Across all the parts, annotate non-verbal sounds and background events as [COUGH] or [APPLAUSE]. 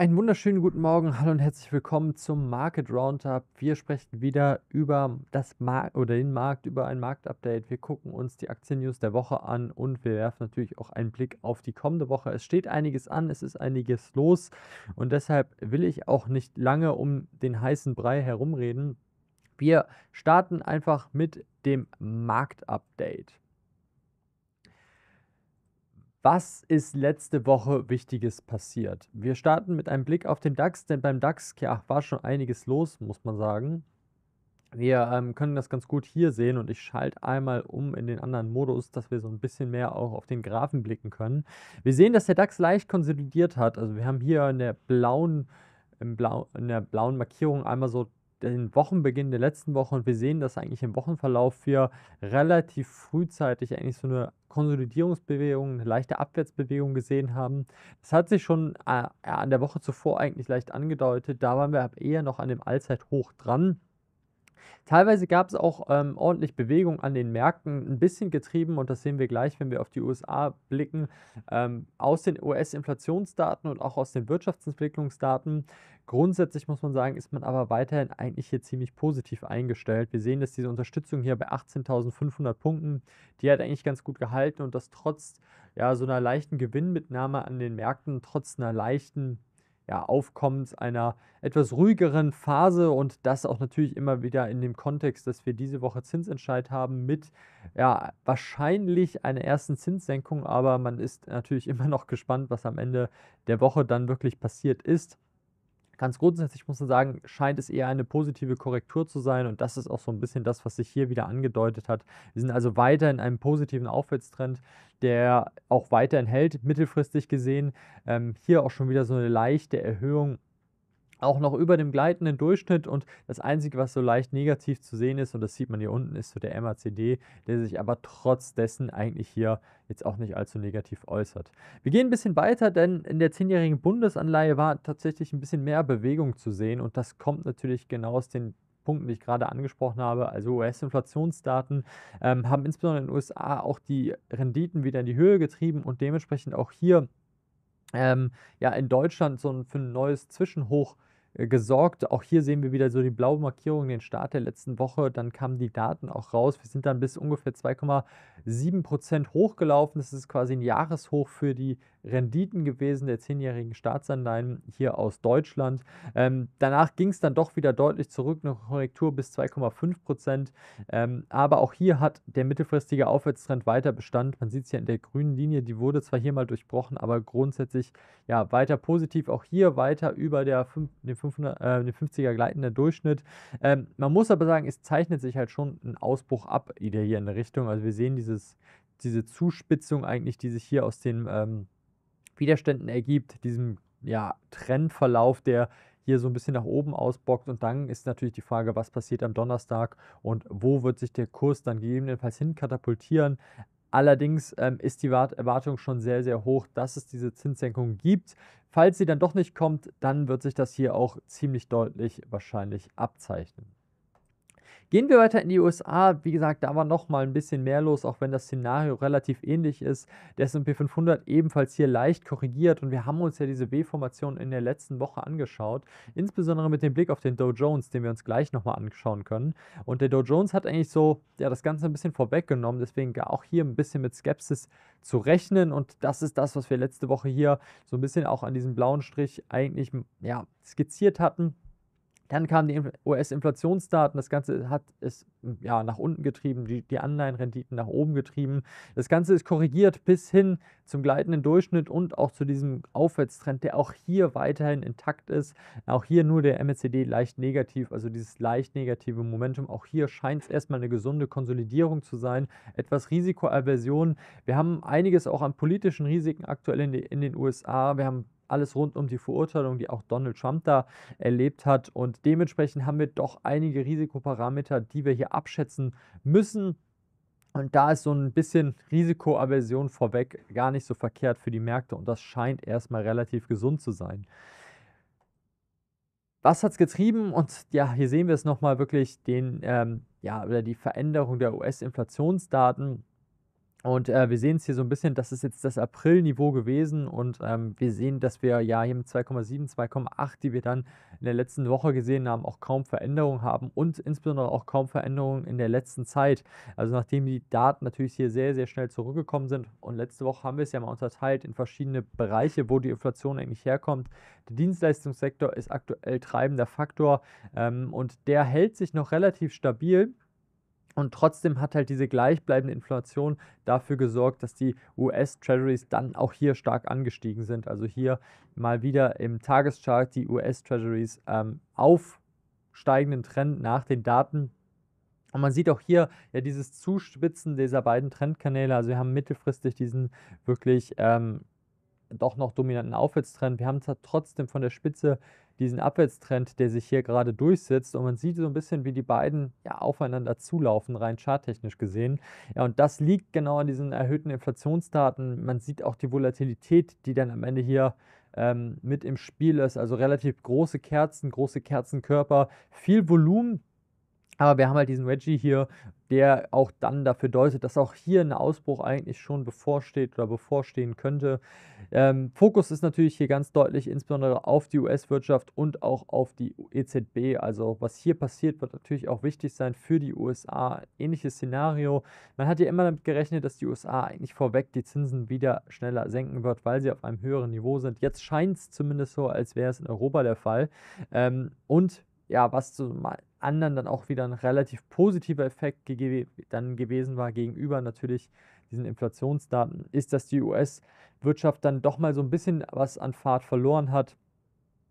einen wunderschönen guten Morgen, hallo und herzlich willkommen zum Market Roundup. Wir sprechen wieder über das Markt oder den Markt, über ein Marktupdate. Wir gucken uns die Aktien-News der Woche an und wir werfen natürlich auch einen Blick auf die kommende Woche. Es steht einiges an, es ist einiges los und deshalb will ich auch nicht lange um den heißen Brei herumreden. Wir starten einfach mit dem Marktupdate. Was ist letzte Woche Wichtiges passiert? Wir starten mit einem Blick auf den DAX, denn beim DAX ja, war schon einiges los, muss man sagen. Wir ähm, können das ganz gut hier sehen und ich schalte einmal um in den anderen Modus, dass wir so ein bisschen mehr auch auf den Graphen blicken können. Wir sehen, dass der DAX leicht konsolidiert hat. Also wir haben hier in der blauen, in blau, in der blauen Markierung einmal so den Wochenbeginn der letzten Woche und wir sehen, dass eigentlich im Wochenverlauf wir relativ frühzeitig eigentlich so eine Konsolidierungsbewegung, eine leichte Abwärtsbewegung gesehen haben. Das hat sich schon äh, an der Woche zuvor eigentlich leicht angedeutet. Da waren wir eher noch an dem Allzeithoch dran. Teilweise gab es auch ähm, ordentlich Bewegung an den Märkten, ein bisschen getrieben, und das sehen wir gleich, wenn wir auf die USA blicken, ähm, aus den US-Inflationsdaten und auch aus den Wirtschaftsentwicklungsdaten. Grundsätzlich muss man sagen, ist man aber weiterhin eigentlich hier ziemlich positiv eingestellt. Wir sehen, dass diese Unterstützung hier bei 18.500 Punkten, die hat eigentlich ganz gut gehalten und das trotz ja, so einer leichten Gewinnmitnahme an den Märkten, trotz einer leichten ja, Aufkommens einer etwas ruhigeren Phase und das auch natürlich immer wieder in dem Kontext, dass wir diese Woche Zinsentscheid haben mit ja, wahrscheinlich einer ersten Zinssenkung, aber man ist natürlich [LAUGHS] immer noch gespannt, was am Ende der Woche dann wirklich passiert ist. Ganz grundsätzlich muss man sagen, scheint es eher eine positive Korrektur zu sein und das ist auch so ein bisschen das, was sich hier wieder angedeutet hat. Wir sind also weiter in einem positiven Aufwärtstrend, der auch weiterhin hält, mittelfristig gesehen. Ähm, hier auch schon wieder so eine leichte Erhöhung auch noch über dem gleitenden Durchschnitt und das Einzige, was so leicht negativ zu sehen ist, und das sieht man hier unten, ist so der MACD, der sich aber trotz dessen eigentlich hier jetzt auch nicht allzu negativ äußert. Wir gehen ein bisschen weiter, denn in der 10-jährigen Bundesanleihe war tatsächlich ein bisschen mehr Bewegung zu sehen und das kommt natürlich genau aus den Punkten, die ich gerade angesprochen habe, also US-Inflationsdaten, ähm, haben insbesondere in den USA auch die Renditen wieder in die Höhe getrieben und dementsprechend auch hier ähm, ja in Deutschland so ein, für ein neues Zwischenhoch äh, gesorgt. Auch hier sehen wir wieder so die blaue Markierung, den Start der letzten Woche. Dann kamen die Daten auch raus. Wir sind dann bis ungefähr 2,7 Prozent hochgelaufen. Das ist quasi ein Jahreshoch für die Renditen gewesen der zehnjährigen Staatsanleihen hier aus Deutschland. Ähm, danach ging es dann doch wieder deutlich zurück, eine Korrektur bis 2,5 Prozent. Ähm, aber auch hier hat der mittelfristige Aufwärtstrend weiter Bestand. Man sieht es ja in der grünen Linie, die wurde zwar hier mal durchbrochen, aber grundsätzlich ja weiter positiv. Auch hier weiter über der 5, den, 500, äh, den 50er gleitenden Durchschnitt. Ähm, man muss aber sagen, es zeichnet sich halt schon ein Ausbruch ab, wieder hier in der Richtung. Also wir sehen dieses, diese Zuspitzung eigentlich, die sich hier aus den ähm, Widerständen ergibt, diesem ja, Trendverlauf, der hier so ein bisschen nach oben ausbockt. Und dann ist natürlich die Frage, was passiert am Donnerstag und wo wird sich der Kurs dann gegebenenfalls hin katapultieren. Allerdings ähm, ist die Erwartung schon sehr, sehr hoch, dass es diese Zinssenkung gibt. Falls sie dann doch nicht kommt, dann wird sich das hier auch ziemlich deutlich wahrscheinlich abzeichnen. Gehen wir weiter in die USA. Wie gesagt, da war noch mal ein bisschen mehr los, auch wenn das Szenario relativ ähnlich ist. Der S&P 500 ebenfalls hier leicht korrigiert und wir haben uns ja diese B-Formation in der letzten Woche angeschaut, insbesondere mit dem Blick auf den Dow Jones, den wir uns gleich nochmal anschauen können. Und der Dow Jones hat eigentlich so ja, das Ganze ein bisschen vorweggenommen, deswegen auch hier ein bisschen mit Skepsis zu rechnen und das ist das, was wir letzte Woche hier so ein bisschen auch an diesem blauen Strich eigentlich ja, skizziert hatten. Dann kamen die US-Inflationsdaten, das Ganze hat es hm, ja, nach unten getrieben, die, die Anleihenrenditen nach oben getrieben. Das Ganze ist korrigiert bis hin zum gleitenden Durchschnitt und auch zu diesem Aufwärtstrend, der auch hier weiterhin intakt ist. Auch hier nur der MECD leicht negativ, also dieses leicht negative Momentum. Auch hier scheint es erstmal eine gesunde Konsolidierung zu sein, etwas Risikoaversion. Wir haben einiges auch an politischen Risiken aktuell in, die, in den USA. Wir haben alles rund um die Verurteilung, die auch Donald Trump da erlebt hat. Und dementsprechend haben wir doch einige Risikoparameter, die wir hier abschätzen müssen. Und da ist so ein bisschen Risikoaversion vorweg gar nicht so verkehrt für die Märkte und das scheint erstmal relativ gesund zu sein. Was hat es getrieben? Und ja, hier sehen wir es nochmal wirklich, den, ähm, ja, oder die Veränderung der US-Inflationsdaten und äh, wir sehen es hier so ein bisschen, das ist jetzt das April-Niveau gewesen und ähm, wir sehen, dass wir ja hier mit 2,7, 2,8, die wir dann in der letzten Woche gesehen haben, auch kaum Veränderungen haben und insbesondere auch kaum Veränderungen in der letzten Zeit. Also nachdem die Daten natürlich hier sehr, sehr schnell zurückgekommen sind und letzte Woche haben wir es ja mal unterteilt in verschiedene Bereiche, wo die Inflation eigentlich herkommt. Der Dienstleistungssektor ist aktuell treibender Faktor ähm, und der hält sich noch relativ stabil und trotzdem hat halt diese gleichbleibende Inflation dafür gesorgt, dass die US-Treasuries dann auch hier stark angestiegen sind. Also hier mal wieder im Tageschart die US-Treasuries ähm, auf Trend nach den Daten. Und man sieht auch hier ja dieses Zuspitzen dieser beiden Trendkanäle. Also wir haben mittelfristig diesen wirklich ähm, doch noch dominanten Aufwärtstrend. Wir haben zwar trotzdem von der Spitze diesen Abwärtstrend, der sich hier gerade durchsetzt. Und man sieht so ein bisschen, wie die beiden ja, aufeinander zulaufen, rein charttechnisch gesehen. Ja, und das liegt genau an diesen erhöhten Inflationsdaten. Man sieht auch die Volatilität, die dann am Ende hier ähm, mit im Spiel ist. Also relativ große Kerzen, große Kerzenkörper, viel Volumen, aber wir haben halt diesen Reggie hier, der auch dann dafür deutet, dass auch hier ein Ausbruch eigentlich schon bevorsteht oder bevorstehen könnte. Ähm, Fokus ist natürlich hier ganz deutlich insbesondere auf die US-Wirtschaft und auch auf die EZB. Also was hier passiert, wird natürlich auch wichtig sein für die USA. Ähnliches Szenario. Man hat ja immer damit gerechnet, dass die USA eigentlich vorweg die Zinsen wieder schneller senken wird, weil sie auf einem höheren Niveau sind. Jetzt scheint es zumindest so, als wäre es in Europa der Fall. Ähm, und ja, was zu anderen dann auch wieder ein relativ positiver Effekt ge dann gewesen war gegenüber natürlich diesen Inflationsdaten, ist, dass die US-Wirtschaft dann doch mal so ein bisschen was an Fahrt verloren hat.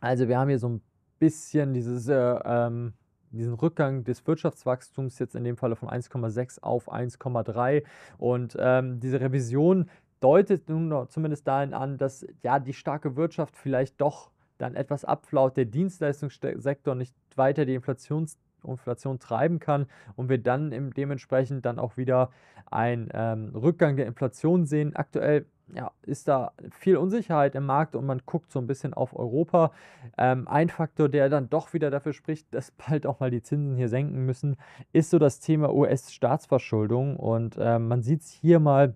Also wir haben hier so ein bisschen dieses, äh, ähm, diesen Rückgang des Wirtschaftswachstums jetzt in dem Falle von 1,6 auf 1,3 und ähm, diese Revision deutet nun zumindest dahin an, dass ja die starke Wirtschaft vielleicht doch dann etwas abflaut, der Dienstleistungssektor nicht weiter die Inflations Inflation treiben kann und wir dann dementsprechend dann auch wieder einen ähm, Rückgang der Inflation sehen. Aktuell ja, ist da viel Unsicherheit im Markt und man guckt so ein bisschen auf Europa. Ähm, ein Faktor, der dann doch wieder dafür spricht, dass [LAUGHS] bald auch mal die Zinsen hier senken müssen, ist so das Thema US-Staatsverschuldung und ähm, man sieht es hier mal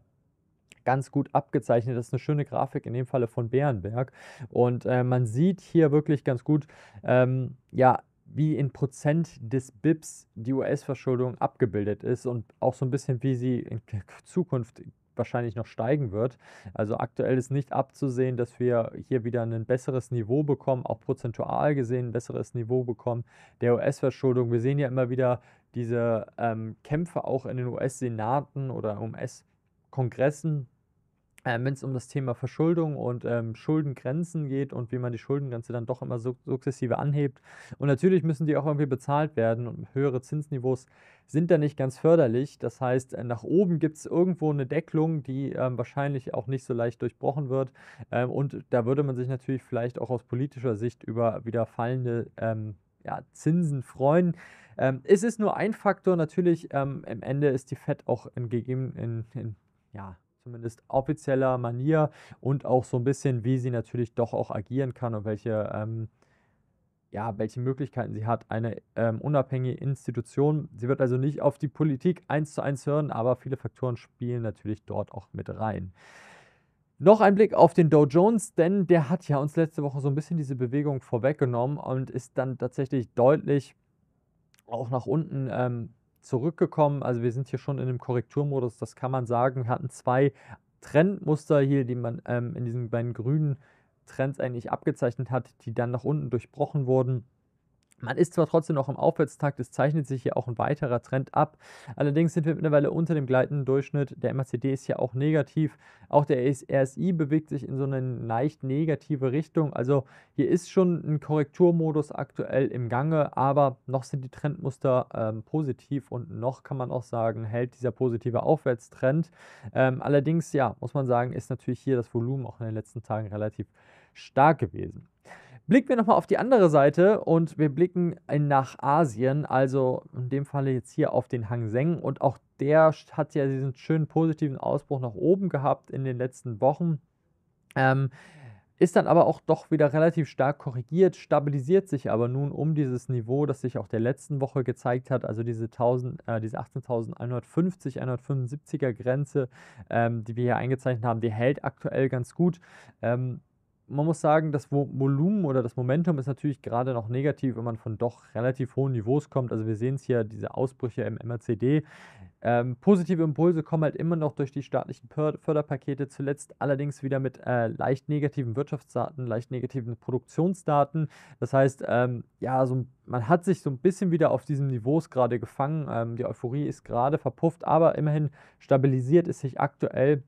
ganz gut abgezeichnet. Das ist eine schöne Grafik, in dem Falle von Bärenberg. Und äh, man sieht hier wirklich ganz gut, ähm, ja, wie in Prozent des BIPs die US-Verschuldung abgebildet ist und auch so ein bisschen, wie sie in Zukunft wahrscheinlich noch steigen wird. Also aktuell ist nicht abzusehen, dass wir hier wieder ein besseres Niveau bekommen, auch prozentual gesehen ein besseres Niveau bekommen der US-Verschuldung. Wir sehen ja immer wieder diese ähm, Kämpfe auch in den US-Senaten oder US-Kongressen, ähm, wenn es um das Thema Verschuldung und ähm, Schuldengrenzen geht und wie man die Schuldengrenze dann doch immer su sukzessive anhebt. Und natürlich müssen die auch irgendwie bezahlt werden und höhere Zinsniveaus sind da nicht ganz förderlich. Das heißt, äh, nach oben gibt es irgendwo eine Deckelung, die ähm, wahrscheinlich auch nicht so leicht durchbrochen wird. Ähm, und da würde man sich natürlich vielleicht auch aus politischer Sicht über wieder fallende ähm, ja, Zinsen freuen. Ähm, es ist nur ein Faktor natürlich. Am ähm, Ende ist die FED auch in, gegeben, in, in ja, zumindest offizieller Manier und auch so ein bisschen, wie sie natürlich doch auch agieren kann und welche, ähm, ja, welche Möglichkeiten sie hat. Eine ähm, unabhängige Institution. Sie wird also nicht auf die Politik eins zu eins hören, aber viele Faktoren spielen natürlich dort auch mit rein. Noch ein Blick auf den Dow Jones, denn der hat ja uns letzte Woche so ein bisschen diese Bewegung vorweggenommen und ist dann tatsächlich deutlich auch nach unten ähm, zurückgekommen. Also wir sind hier schon in einem Korrekturmodus, das kann man sagen. Wir hatten zwei Trendmuster hier, die man ähm, in diesen beiden grünen Trends eigentlich abgezeichnet hat, die dann nach unten durchbrochen wurden. Man ist zwar trotzdem noch im Aufwärtstakt, es zeichnet sich hier auch ein weiterer Trend ab. Allerdings sind wir mittlerweile unter dem gleitenden Durchschnitt. Der MACD ist ja auch negativ. Auch der RSI bewegt sich in so eine leicht negative Richtung. Also hier ist schon ein Korrekturmodus aktuell im Gange, aber noch sind die Trendmuster ähm, positiv und noch kann man auch sagen, hält dieser positive Aufwärtstrend. Ähm, allerdings, ja, muss man sagen, ist natürlich hier das Volumen auch in den letzten Tagen relativ stark gewesen. Blicken wir nochmal auf die andere Seite und wir blicken nach Asien, also in dem Falle jetzt hier auf den Hang Seng und auch der hat ja diesen schönen positiven Ausbruch nach oben gehabt in den letzten Wochen. Ähm, ist dann aber auch doch wieder relativ stark korrigiert, stabilisiert sich aber nun um dieses Niveau, das sich auch der letzten Woche gezeigt hat, also diese, äh, diese 18.150, 175er Grenze, ähm, die wir hier eingezeichnet haben, die hält aktuell ganz gut. Ähm, man muss sagen, das Volumen oder das Momentum ist natürlich gerade noch negativ, wenn man von doch relativ hohen Niveaus kommt. Also wir sehen es hier, diese Ausbrüche im MRCD. Ähm, positive Impulse kommen halt immer noch durch die staatlichen Förderpakete, zuletzt allerdings wieder mit äh, leicht negativen Wirtschaftsdaten, leicht negativen Produktionsdaten. Das heißt, ähm, ja, so, man hat sich so ein bisschen wieder auf diesen Niveaus gerade gefangen. Ähm, die Euphorie ist gerade verpufft, aber immerhin stabilisiert es sich aktuell.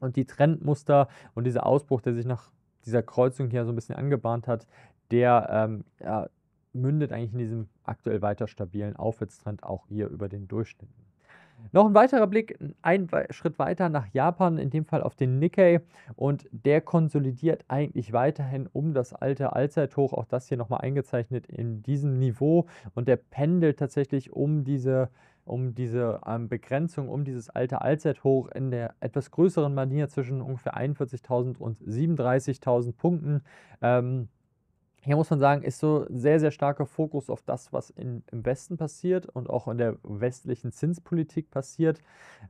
Und die Trendmuster und dieser Ausbruch, der sich nach dieser Kreuzung hier so ein bisschen angebahnt hat, der ähm, ja, mündet eigentlich in diesem aktuell weiter stabilen Aufwärtstrend auch hier über den Durchschnitt. Noch ein weiterer Blick, ein Schritt weiter nach Japan, in dem Fall auf den Nikkei. Und der konsolidiert eigentlich weiterhin um das alte Allzeithoch. Auch das hier nochmal eingezeichnet in diesem Niveau. Und der pendelt tatsächlich um diese um diese ähm, Begrenzung, um dieses alte Allzeithoch in der etwas größeren Manier zwischen ungefähr 41.000 und 37.000 Punkten. Ähm, hier muss man sagen, ist so sehr, sehr starker Fokus auf das, was in, im Westen passiert und auch in der westlichen Zinspolitik passiert.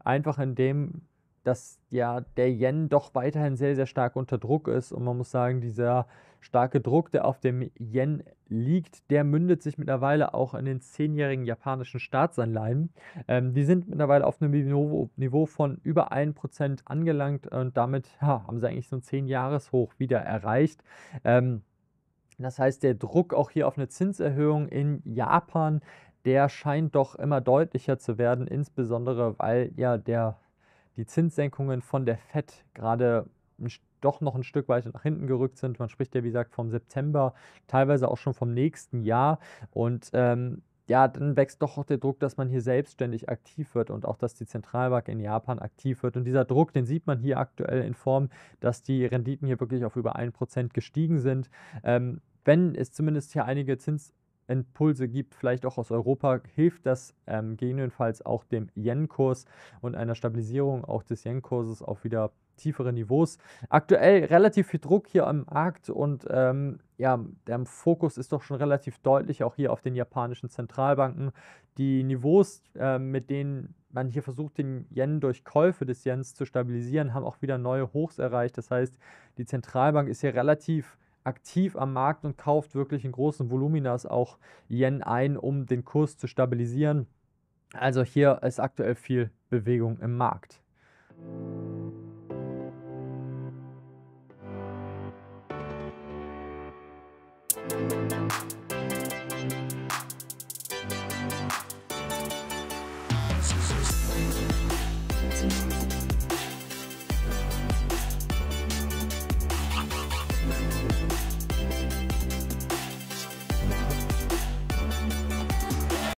Einfach indem dass ja der Yen doch weiterhin sehr, sehr stark unter Druck ist. Und man muss sagen, dieser starke Druck, der auf dem Yen liegt, der mündet sich mittlerweile auch in den zehnjährigen japanischen Staatsanleihen. Ähm, die sind mittlerweile auf einem Niveau, von über 1% angelangt und damit ja, haben sie eigentlich so ein Zehnjahreshoch wieder erreicht. Ähm, das heißt, der Druck auch hier auf eine Zinserhöhung in Japan, der scheint doch immer deutlicher zu werden, insbesondere weil ja der die Zinssenkungen von der FED gerade doch noch ein Stück weiter nach hinten gerückt sind. Man spricht ja, wie gesagt, vom September, teilweise auch schon vom nächsten Jahr. Und ähm, ja, dann wächst doch auch der Druck, dass man hier selbstständig aktiv wird und auch, dass die Zentralbank in Japan aktiv wird. Und dieser Druck, den sieht man hier aktuell in Form, dass die Renditen hier wirklich auf über 1% gestiegen sind. Ähm, wenn es zumindest hier einige Zins Impulse gibt, vielleicht auch aus Europa, hilft das ähm, gegebenenfalls auch dem Yen-Kurs und einer Stabilisierung auch des Yen-Kurses auf wieder tiefere Niveaus. Aktuell relativ viel Druck hier am Markt und ähm, ja, der Fokus ist doch schon relativ deutlich auch hier auf den japanischen Zentralbanken. Die Niveaus, äh, mit denen man hier versucht, den Yen durch Käufe des Yens zu stabilisieren, haben auch wieder neue Hochs erreicht. Das heißt, die Zentralbank ist hier relativ aktiv am Markt und kauft wirklich in großen Voluminas auch Yen ein, um den Kurs zu stabilisieren. Also hier ist aktuell viel Bewegung im Markt.